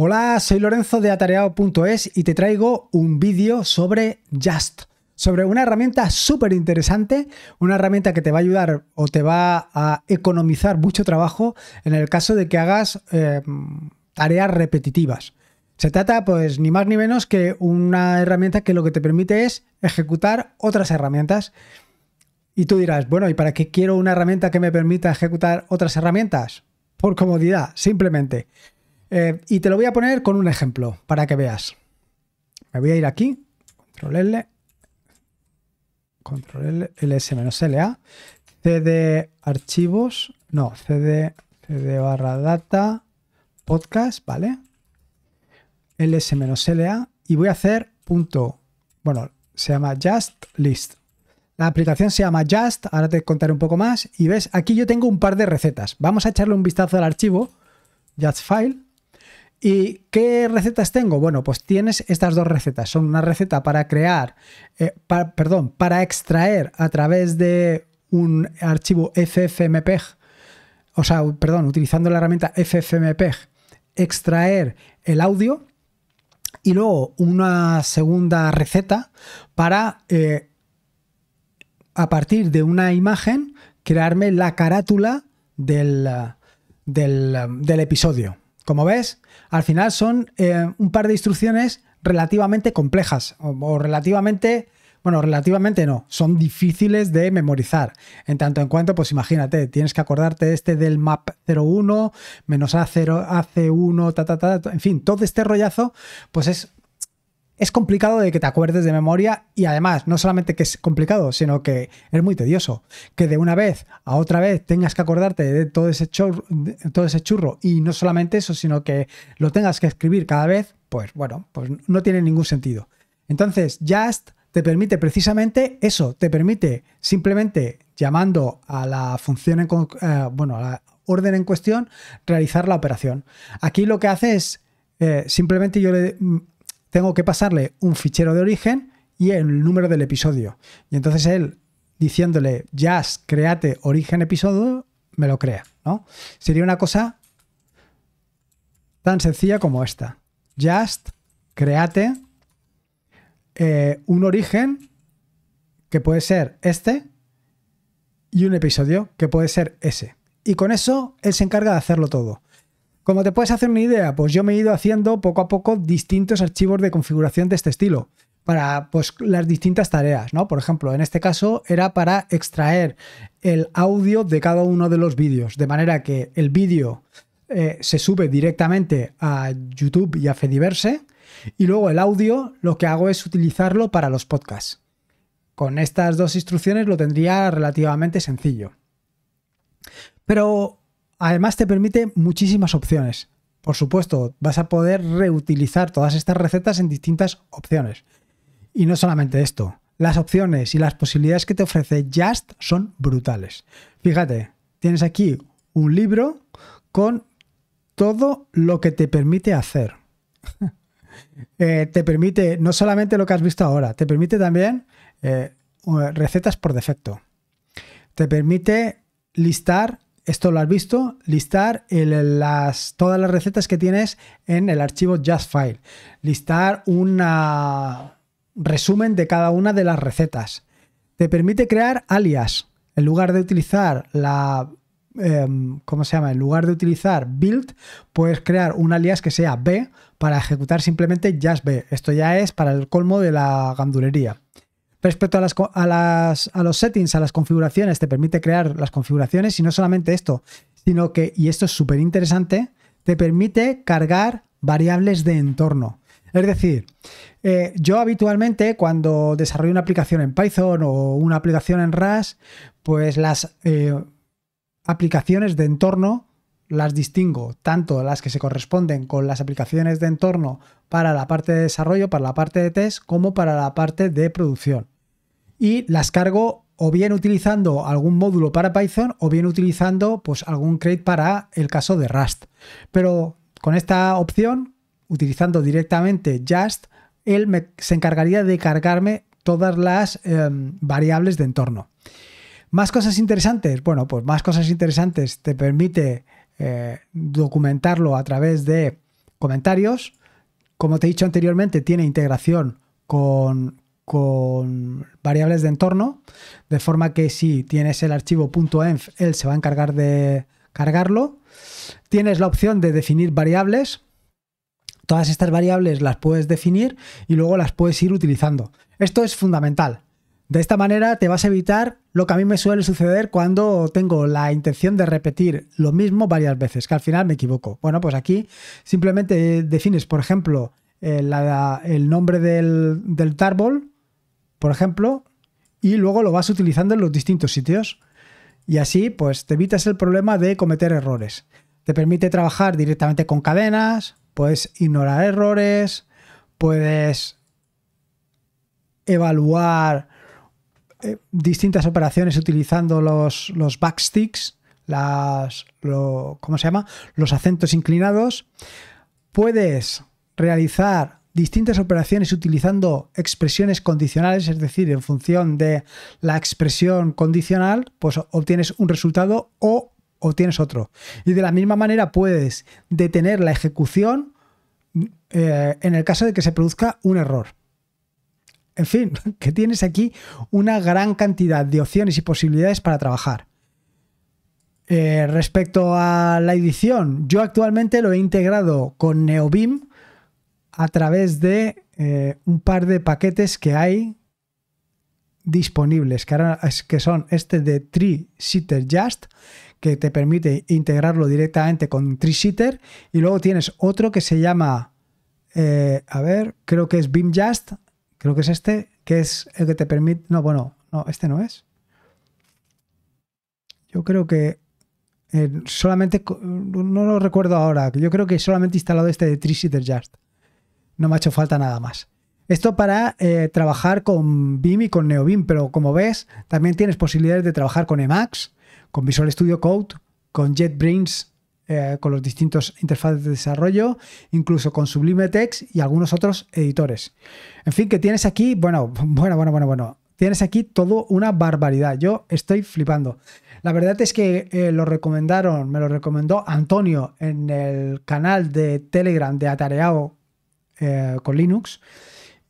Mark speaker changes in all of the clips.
Speaker 1: Hola, soy Lorenzo de atareado.es y te traigo un vídeo sobre Just, sobre una herramienta súper interesante, una herramienta que te va a ayudar o te va a economizar mucho trabajo en el caso de que hagas eh, tareas repetitivas. Se trata, pues, ni más ni menos que una herramienta que lo que te permite es ejecutar otras herramientas. Y tú dirás, bueno, ¿y para qué quiero una herramienta que me permita ejecutar otras herramientas? Por comodidad, simplemente. Eh, y te lo voy a poner con un ejemplo para que veas. Me voy a ir aquí, control L, control L, ls-la, cd archivos, no, cd, cd barra data, podcast, ¿vale? ls-la y voy a hacer punto, bueno, se llama just list. La aplicación se llama Just, ahora te contaré un poco más. Y ves, aquí yo tengo un par de recetas. Vamos a echarle un vistazo al archivo, Just File. ¿Y qué recetas tengo? Bueno, pues tienes estas dos recetas. Son una receta para crear, eh, perdón, para extraer a través de un archivo FFmpeg, o sea, perdón, utilizando la herramienta FFmpeg, extraer el audio y luego una segunda receta para, eh, a partir de una imagen, crearme la carátula del episodio. Como ves, al final son eh, un par de instrucciones relativamente complejas o, relativamente bueno, relativamente no, son difíciles de memorizar. En tanto en cuanto, pues imagínate, tienes que acordarte este del map 01 menos A0, AC1, en fin, todo este rollazo, pues es es complicado de que te acuerdes de memoria y además no solamente que es complicado, sino que es muy tedioso. Que de una vez a otra vez tengas que acordarte de todo ese churro, todo ese churro y no solamente eso, sino que lo tengas que escribir cada vez, pues bueno, pues no tiene ningún sentido. Entonces, Just te permite precisamente eso, te permite simplemente llamando a la función, en, eh, bueno, a la orden en cuestión, realizar la operación. Aquí lo que hace es, eh, simplemente yo le tengo que pasarle un fichero de origen y el número del episodio. Y entonces él, diciéndole, just create origen episodio, me lo crea, ¿no? Sería una cosa tan sencilla como esta. Just, create eh, un origen que puede ser este y un episodio que puede ser ese. Y con eso él se encarga de hacerlo todo. Como te puedes hacer una idea, pues yo me he ido haciendo poco a poco distintos archivos de configuración de este estilo para pues, las distintas tareas, ¿no? Por ejemplo, en este caso era para extraer el audio de cada uno de los vídeos, de manera que el vídeo eh, se sube directamente a YouTube y a Fediverse, y luego el audio lo que hago es utilizarlo para los podcasts. Con estas dos instrucciones lo tendría relativamente sencillo. Pero Además te permite muchísimas opciones. Por supuesto, vas a poder reutilizar todas estas recetas en distintas opciones. Y no solamente esto, las opciones y las posibilidades que te ofrece Just son brutales. Fíjate, tienes aquí un libro con todo lo que te permite hacer. Eh, te permite no solamente lo que has visto ahora, te permite también eh, recetas por defecto. Te permite listar esto lo has visto, listar todas las recetas que tienes en el archivo Just File, listar un resumen de cada una de las recetas. Te permite crear alias. En lugar de utilizar la em, ¿cómo se llama? En lugar de utilizar build, puedes crear un alias que sea B para ejecutar simplemente just B. Esto ya es para el colmo de la gandulería. Respecto a, a, los settings, a las configuraciones, te permite crear las configuraciones y no solamente esto, sino que, y esto es súper interesante, te permite cargar variables de entorno. Es decir, eh, yo habitualmente cuando desarrollo una aplicación en Python o una aplicación en RAS, pues las eh, aplicaciones de entorno las distingo tanto las que se corresponden con las aplicaciones de entorno para la parte de desarrollo, para la parte de test, como para la parte de producción. Y las cargo o bien utilizando algún módulo para Python o bien utilizando pues, algún crate para el caso de Rust. Pero con esta opción, utilizando directamente Just, él se encargaría de cargarme todas las em, variables de entorno. Más cosas interesantes. Bueno, pues más cosas interesantes te permite eh, documentarlo a través de comentarios. Como te he dicho anteriormente, tiene integración con, con variables de entorno, de forma que si tienes el archivo .env, él se va a encargar de cargarlo. Tienes la opción de definir variables. Todas estas variables las puedes definir y luego las puedes ir utilizando. Esto es fundamental. De esta manera te vas a evitar lo que a mí me suele suceder cuando tengo la intención de repetir lo mismo varias veces, que al final me equivoco. Bueno, pues aquí simplemente defines, por ejemplo, eh, el, nombre del, del tarbol, por ejemplo, y luego lo vas utilizando en los distintos sitios. Y así, pues te evitas el problema de cometer errores. Te permite trabajar directamente con cadenas, puedes ignorar errores, puedes evaluar eh, distintas operaciones utilizando los, los backsticks, las, ¿cómo se llama? Los acentos inclinados. Puedes realizar distintas operaciones utilizando expresiones condicionales, es decir, en función de la expresión condicional, pues obtienes un resultado o obtienes otro. Y de la misma manera puedes detener la ejecución eh, en el caso de que se produzca un error. En fin, que tienes aquí una gran cantidad de opciones y posibilidades para trabajar. Eh, respecto a la edición, yo actualmente lo he integrado con NeoBeam a través de eh, un par de paquetes que hay disponibles, que, ahora son este de Tree-Sitter Just, que te permite integrarlo directamente con Tree-Sitter, y luego tienes otro que se llama, eh, a ver, creo que es BeamJust, Creo que es este, que es el que te permite... No, bueno, no, este no es. Yo creo que eh, solamente, no lo recuerdo ahora, yo creo que solamente he instalado este de Tree Just. No me ha hecho falta nada más. Esto para eh, trabajar con BIM y con NeoBIM, pero como ves, también tienes posibilidades de trabajar con Emacs, con Visual Studio Code, con JetBrains eh, con los distintos interfaces de desarrollo, incluso con Sublime Text y algunos otros editores. En fin, que tienes aquí, bueno, bueno, bueno, bueno, bueno, tienes aquí todo una barbaridad. Yo estoy flipando. La verdad es que eh, lo recomendaron, me lo recomendó Antonio en el canal de Telegram de Atareado eh, con Linux.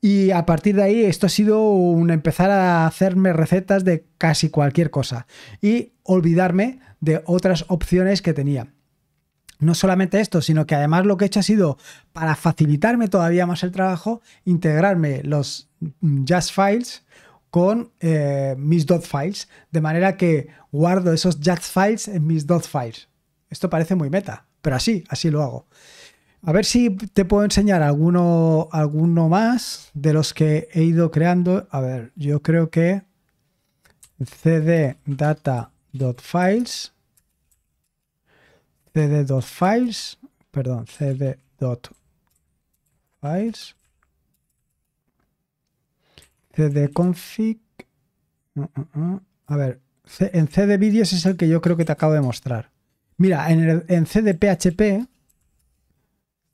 Speaker 1: Y a partir de ahí, esto ha sido un empezar a hacerme recetas de casi cualquier cosa y olvidarme de otras opciones que tenía. No solamente esto, sino que además lo que he hecho ha sido, para facilitarme todavía más el trabajo, integrarme los Jazz Files con eh, mis dot files, de manera que guardo esos jazz files en mis dot files. Esto parece muy meta, pero así, así lo hago. A ver si te puedo enseñar alguno, alguno más de los que he ido creando. A ver, yo creo que cd data.files cd.files, perdón, cd.files, cd.config, mm, mm, mm. a ver, en cd.videos es el que yo creo que te acabo de mostrar. Mira, en, el, en cd.php,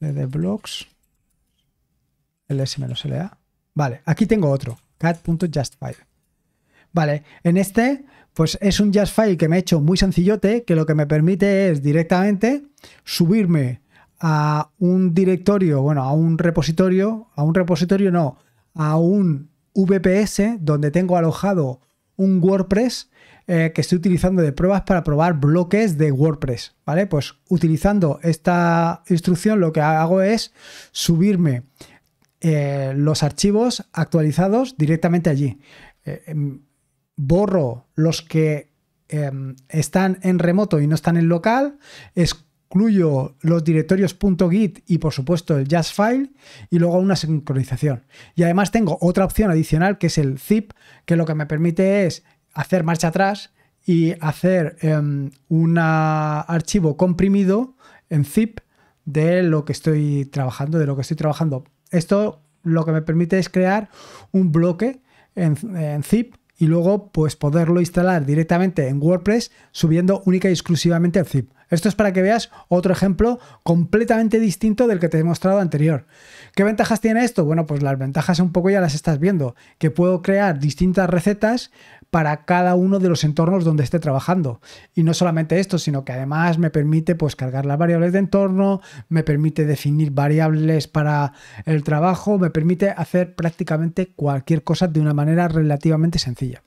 Speaker 1: cd.blocks, ls-la, vale, aquí tengo otro, cat.justfile. Vale, en este, pues es un jazz file que me he hecho muy sencillote, que lo que me permite es directamente subirme a un directorio, bueno, a un repositorio, a un repositorio no, a un VPS donde tengo alojado un WordPress eh, que estoy utilizando de pruebas para probar bloques de WordPress, ¿vale? Pues utilizando esta instrucción lo que hago es subirme eh, los archivos actualizados directamente allí. Eh, em, borro los que em, están en remoto y no están en local, excluyo los directorios .git y por supuesto el jazz file y luego una sincronización. Y además tengo otra opción adicional que es el zip, que lo que me permite es hacer marcha atrás y hacer em, un archivo comprimido en zip de lo que estoy trabajando, de lo que estoy trabajando. Esto lo que me permite es crear un bloque en zip y luego pues poderlo instalar directamente en WordPress subiendo única y exclusivamente el zip. Esto es para que veas otro ejemplo completamente distinto del que te he mostrado anterior. ¿Qué ventajas tiene esto? Bueno, pues las ventajas un poco ya las estás viendo, que puedo crear distintas recetas para cada uno de los entornos donde esté trabajando. Y no solamente esto, sino que además me permite pues, cargar las variables de entorno, me permite definir variables para el trabajo, me permite hacer prácticamente cualquier cosa de una manera relativamente sencilla.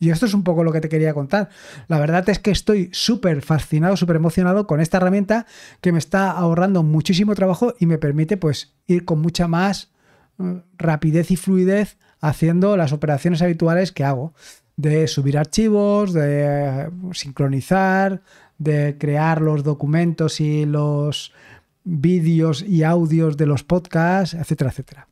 Speaker 1: Y esto es un poco lo que te quería contar. La verdad es que estoy súper fascinado, súper emocionado con esta herramienta que me está ahorrando muchísimo trabajo y me permite pues ir con mucha más mm, rapidez y fluidez haciendo las operaciones habituales que hago, de subir archivos, de sincronizar, de crear los documentos y los vídeos y audios de los podcasts, etcétera, etcétera.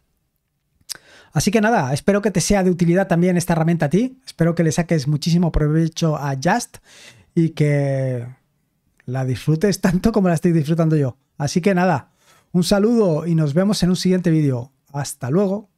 Speaker 1: Así que nada, espero que te sea de utilidad también esta herramienta a ti, espero que le saques muchísimo provecho a Just y que la disfrutes tanto como la estoy disfrutando yo. Así que nada, un saludo y nos vemos en un siguiente vídeo. Hasta luego.